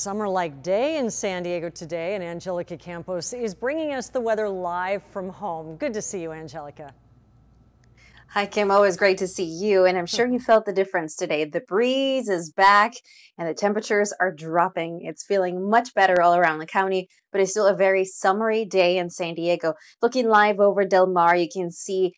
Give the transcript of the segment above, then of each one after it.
summer like day in San Diego today, and Angelica Campos is bringing us the weather live from home. Good to see you, Angelica. Hi, Kim. Always great to see you. And I'm sure you felt the difference today. The breeze is back and the temperatures are dropping. It's feeling much better all around the county, but it's still a very summery day in San Diego. Looking live over Del Mar, you can see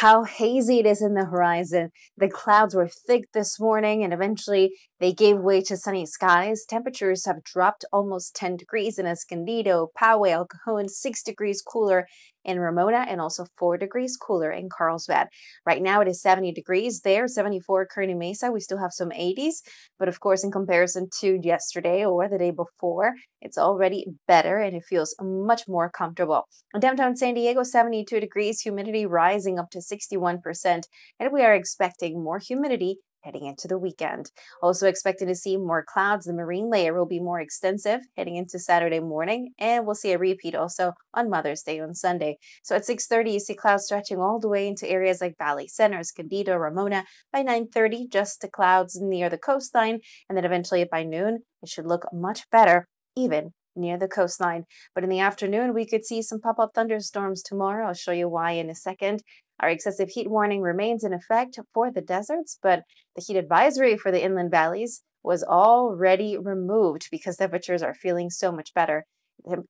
how hazy it is in the horizon. The clouds were thick this morning and eventually they gave way to sunny skies. Temperatures have dropped almost 10 degrees in Escondido, Poway, El Cajon, 6 degrees cooler in Ramona and also four degrees cooler in Carlsbad. Right now it is 70 degrees there, 74 Kearney Mesa. We still have some 80s, but of course, in comparison to yesterday or the day before, it's already better and it feels much more comfortable. downtown San Diego, 72 degrees, humidity rising up to 61%, and we are expecting more humidity heading into the weekend. Also expecting to see more clouds. The marine layer will be more extensive heading into Saturday morning, and we'll see a repeat also on Mother's Day on Sunday. So at 6:30, you see clouds stretching all the way into areas like Valley Center, Escondido, Ramona. By 9:30, just the clouds near the coastline, and then eventually by noon, it should look much better, even near the coastline. But in the afternoon, we could see some pop up thunderstorms tomorrow. I'll show you why in a second. Our excessive heat warning remains in effect for the deserts, but the heat advisory for the inland valleys was already removed because temperatures are feeling so much better.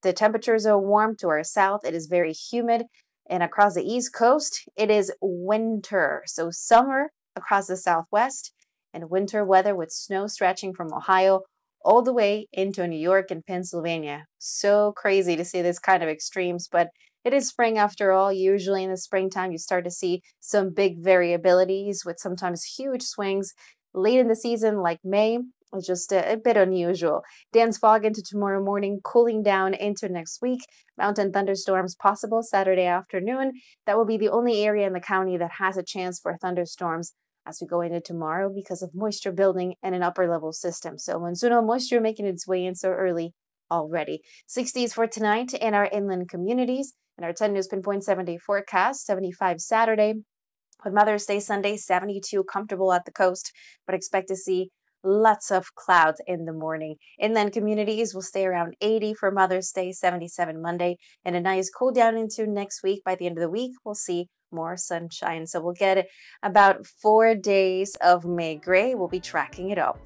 The temperatures are warm to our south. It is very humid. And across the East Coast, it is winter. So, summer across the Southwest and winter weather with snow stretching from Ohio all the way into New York and Pennsylvania. So crazy to see this kind of extremes, but it is spring after all. Usually in the springtime, you start to see some big variabilities with sometimes huge swings late in the season, like May. It's just a, a bit unusual. Dense fog into tomorrow morning, cooling down into next week. Mountain thunderstorms possible Saturday afternoon. That will be the only area in the county that has a chance for thunderstorms as we go into tomorrow because of moisture building and an upper level system. So monsoonal moisture making its way in so early already. 60s for tonight in our inland communities. And our 10 news pinpoint 70 forecast 75 Saturday. With Mother's Day Sunday, 72 comfortable at the coast, but expect to see lots of clouds in the morning. Inland communities will stay around 80 for Mother's Day, 77 Monday, and a nice cool down into next week. By the end of the week, we'll see more sunshine. So we'll get about four days of May gray. We'll be tracking it all.